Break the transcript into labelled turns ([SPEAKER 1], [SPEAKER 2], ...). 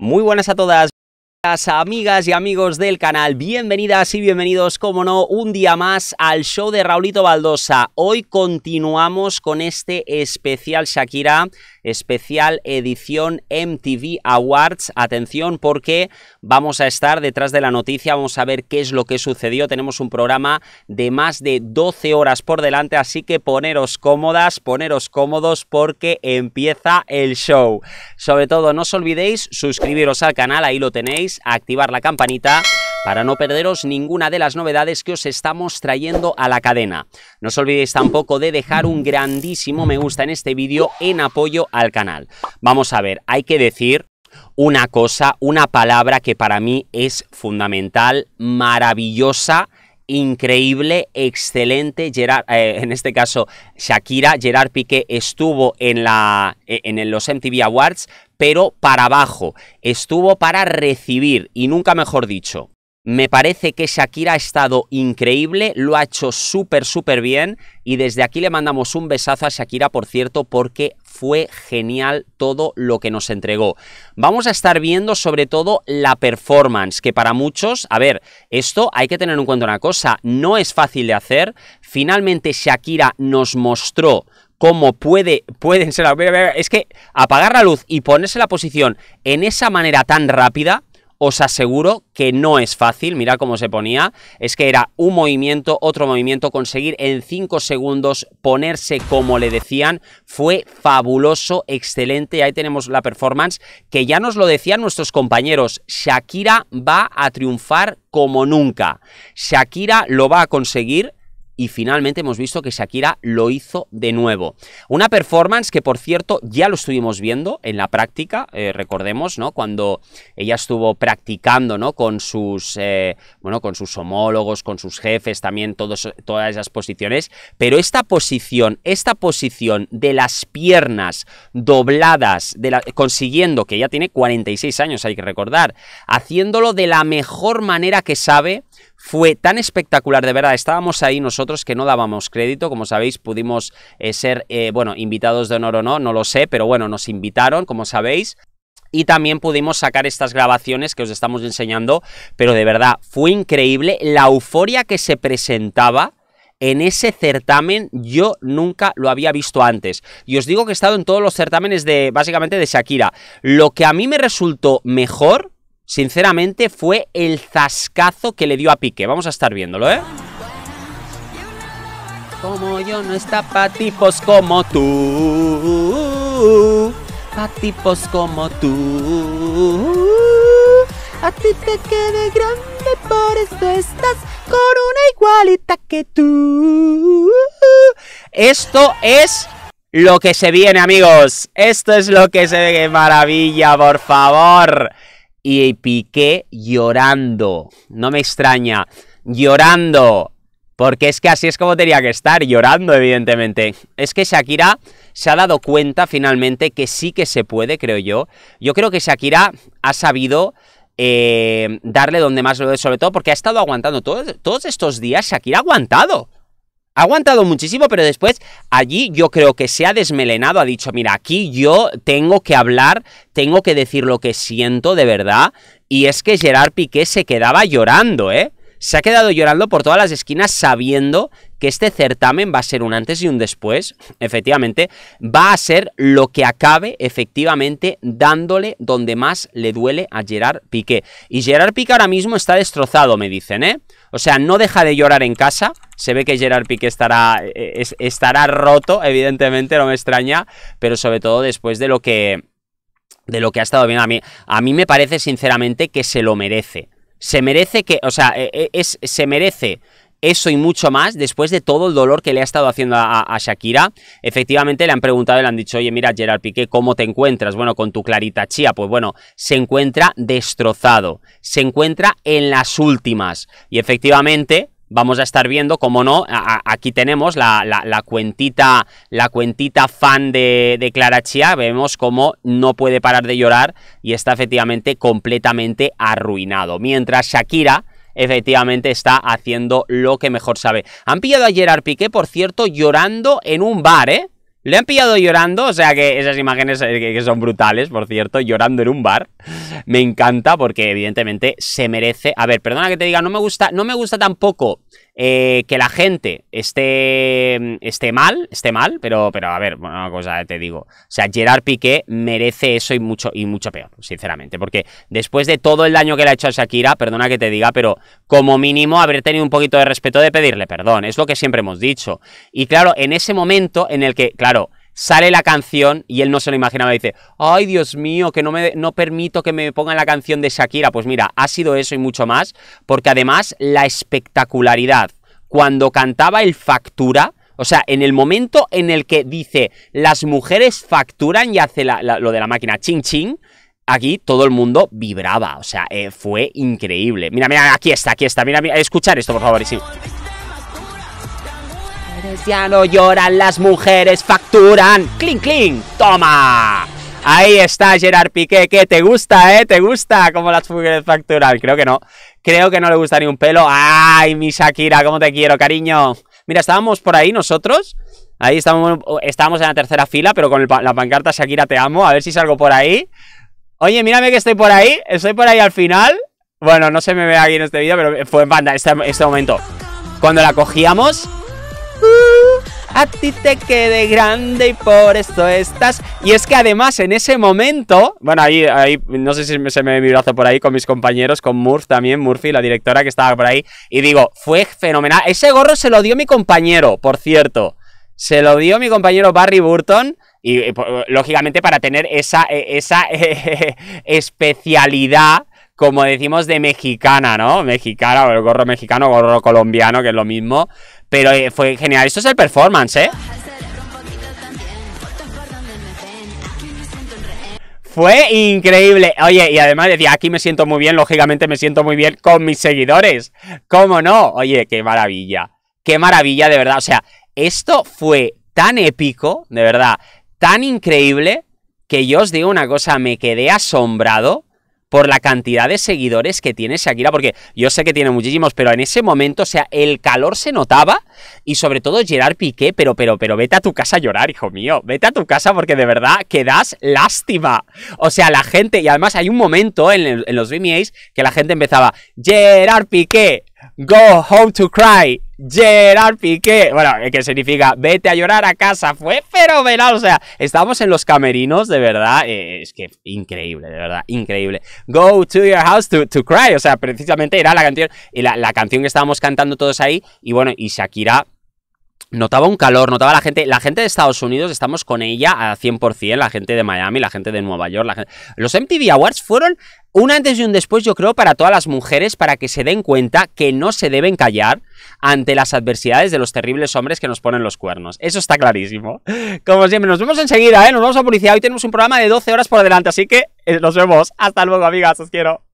[SPEAKER 1] Muy buenas a todas, amigas y amigos del canal. Bienvenidas y bienvenidos, como no, un día más al show de Raulito Baldosa. Hoy continuamos con este especial Shakira, especial edición MTV Awards. Atención porque vamos a estar detrás de la noticia, vamos a ver qué es lo que sucedió. Tenemos un programa de más de 12 horas por delante, así que poneros cómodas, poneros cómodos porque empieza el show. Sobre todo, no os olvidéis suscribiros al canal, ahí lo tenéis activar la campanita para no perderos ninguna de las novedades que os estamos trayendo a la cadena. No os olvidéis tampoco de dejar un grandísimo me gusta en este vídeo en apoyo al canal. Vamos a ver, hay que decir una cosa, una palabra que para mí es fundamental, maravillosa, increíble, excelente. Gerard, eh, en este caso, Shakira, Gerard Piqué estuvo en, la, eh, en los MTV Awards, pero para abajo. Estuvo para recibir y nunca mejor dicho. Me parece que Shakira ha estado increíble, lo ha hecho súper, súper bien y desde aquí le mandamos un besazo a Shakira, por cierto, porque fue genial todo lo que nos entregó. Vamos a estar viendo sobre todo la performance, que para muchos, a ver, esto hay que tener en cuenta una cosa, no es fácil de hacer. Finalmente Shakira nos mostró cómo puede, pueden ser... Es que apagar la luz y ponerse la posición en esa manera tan rápida, os aseguro que no es fácil, mira cómo se ponía, es que era un movimiento, otro movimiento, conseguir en 5 segundos ponerse como le decían, fue fabuloso, excelente, ahí tenemos la performance, que ya nos lo decían nuestros compañeros, Shakira va a triunfar como nunca, Shakira lo va a conseguir, y finalmente hemos visto que Shakira lo hizo de nuevo. Una performance que, por cierto, ya lo estuvimos viendo en la práctica, eh, recordemos, ¿no? Cuando ella estuvo practicando, ¿no? Con sus, eh, bueno, con sus homólogos, con sus jefes, también todas esas posiciones, pero esta posición, esta posición de las piernas dobladas, de consiguiendo, que ella tiene 46 años, hay que recordar, haciéndolo de la mejor manera que sabe, fue tan espectacular, de verdad, estábamos ahí nosotros que no dábamos crédito, como sabéis, pudimos eh, ser, eh, bueno, invitados de honor o no, no lo sé, pero bueno, nos invitaron, como sabéis, y también pudimos sacar estas grabaciones que os estamos enseñando, pero de verdad fue increíble la euforia que se presentaba en ese certamen yo nunca lo había visto antes. Y os digo que he estado en todos los certámenes de básicamente de Shakira. Lo que a mí me resultó mejor sinceramente, fue el zascazo que le dio a Piqué. Vamos a estar viéndolo, ¿eh? Como yo no está pa' tipos como tú. Pa' tipos como tú. A ti te quedé grande, por eso estás con una igualita que tú. Esto es lo que se viene, amigos. Esto es lo que se ve. ¡Qué maravilla, por favor! y Piqué llorando. No me extraña. Llorando. Porque es que así es como tenía que estar, llorando, evidentemente. Es que Shakira se ha dado cuenta finalmente que sí que se puede, creo yo. Yo creo que Shakira ha sabido eh, darle donde más lo debe, sobre todo porque ha estado aguantando. todos estos días Shakira ha aguantado. Ha aguantado muchísimo, pero después allí yo creo que se ha desmelenado, ha dicho, mira, aquí yo tengo que hablar, tengo que decir lo que siento de verdad. Y es que Gerard Piqué se quedaba llorando, ¿eh? Se ha quedado llorando por todas las esquinas sabiendo que este certamen va a ser un antes y un después, efectivamente, va a ser lo que acabe efectivamente dándole donde más le duele a Gerard Piqué. Y Gerard Piqué ahora mismo está destrozado, me dicen, ¿eh? O sea, no deja de llorar en casa. Se ve que Gerard Piqué estará, eh, estará roto, evidentemente, no me extraña, pero sobre todo después de lo que de lo que ha estado viendo. a mí. A mí me parece sinceramente que se lo merece. Se merece que, o sea, eh, eh, es, se merece eso y mucho más después de todo el dolor que le ha estado haciendo a, Shakira. Efectivamente le han preguntado y le han dicho, oye, mira, Gerard Piqué, ¿cómo te encuentras? Bueno, con tu clarita chía, pues bueno, se encuentra destrozado, se encuentra en las últimas. Y efectivamente, vamos a estar viendo, como no, aquí tenemos la, la, cuentita, la cuentita fan de, de Clara Chia, vemos cómo no puede parar de llorar y está efectivamente completamente arruinado. Mientras Shakira efectivamente está haciendo lo que mejor sabe. Han pillado a Gerard Piqué, por cierto, llorando en un bar, ¿eh? Le han pillado llorando, o sea que esas imágenes eh, que son brutales, por cierto, llorando en un bar. Me encanta porque evidentemente se merece. A ver, perdona que te diga, no me gusta, no me gusta tampoco eh, que la gente esté, esté mal, esté mal, pero, pero a ver, una cosa te digo. O sea, Gerard Piqué merece eso y mucho, y mucho peor, sinceramente, porque después de todo el daño que le ha hecho a Shakira, perdona que te diga, pero como mínimo haber tenido un poquito de respeto de pedirle perdón, es lo que siempre hemos dicho. Y claro, en ese momento en el que, claro, sale la canción y él no se lo imaginaba. Dice, ay Dios mío, que no, me, no permito que me pongan la canción de Shakira. Pues mira, ha sido eso y mucho más, porque además la espectacularidad. Cuando cantaba el Factura, o sea, en el momento en el que dice las mujeres facturan y hace lo de la máquina ching ching, aquí todo el mundo vibraba. O sea, eh, fue increíble. Mira, mira, aquí está, aquí está. Mira, mira, escuchar esto, por favor. Sí ya no lloran, las mujeres facturan. ¡Cling, cling! ¡Toma! Ahí está Gerard Piqué, que te gusta, ¿eh? ¿Te gusta cómo las mujeres facturan? Creo que no. Creo que no le gusta ni un pelo. ¡Ay, mi Shakira, cómo te quiero, cariño! Mira, estábamos por ahí nosotros. Ahí estábamos, estábamos en la tercera fila, pero con la pancarta Shakira te amo. A ver si salgo por ahí. Oye, mírame que estoy por ahí. Estoy por ahí al final. Bueno, no se me ve aquí en este vídeo, pero fue en banda este, este momento. Cuando la cogíamos, a ti te quede grande y por esto estás. Y es que además en ese momento, bueno, ahí, ahí no sé si se me brazo por ahí con mis compañeros, con Murph también, Murphy, la directora que estaba por ahí, y digo, fue fenomenal. Ese gorro se lo dio mi compañero, por cierto. Se lo dio mi compañero Barry Burton. Y, eh, lógicamente para tener esa, eh, esa eh, especialidad como decimos, de mexicana, ¿no? Mexicana, o el gorro mexicano, gorro colombiano, que es lo mismo. Pero eh, fue genial. Esto es el performance, ¿eh? Fue increíble. Oye, y además decía, aquí me siento muy bien, lógicamente me siento muy bien con mis seguidores. ¿Cómo no? Oye, qué maravilla. Qué maravilla, de verdad. O sea, esto fue tan épico, de verdad, tan increíble, que yo os digo una cosa, me quedé asombrado por la cantidad de seguidores que tiene Shakira, porque yo sé que tiene muchísimos, pero en ese momento, o sea, el calor se notaba y sobre todo Gerard Piqué, pero, pero, pero vete a tu casa a llorar, hijo mío, vete a tu casa porque de verdad quedas lástima. O sea, la gente, y además hay un momento en, en los VMAs que la gente empezaba, Gerard Piqué, go home to cry. Gerard Piqué, bueno, eh, que significa vete a llorar a casa, fue fenomenal, o sea, estábamos en los camerinos, de verdad, eh, es que increíble, de verdad, increíble. Go to your house to, cry, o sea, precisamente era la canción, la, la canción que estábamos cantando todos ahí, y bueno, y Shakira Notaba un calor, notaba la gente, la gente de Estados Unidos, estamos con ella a 100%, la gente de Miami, la gente de Nueva York, la gente... Los MTV Awards fueron un antes y un después, yo creo, para todas las mujeres, para que se den cuenta que no se deben callar ante las adversidades de los terribles hombres que nos ponen los cuernos. Eso está clarísimo. Como siempre, nos vemos enseguida, ¿eh? Nos vamos a publicidad. Hoy tenemos un programa de 12 horas por delante, así que eh, nos vemos. Hasta luego, amigas. Os quiero.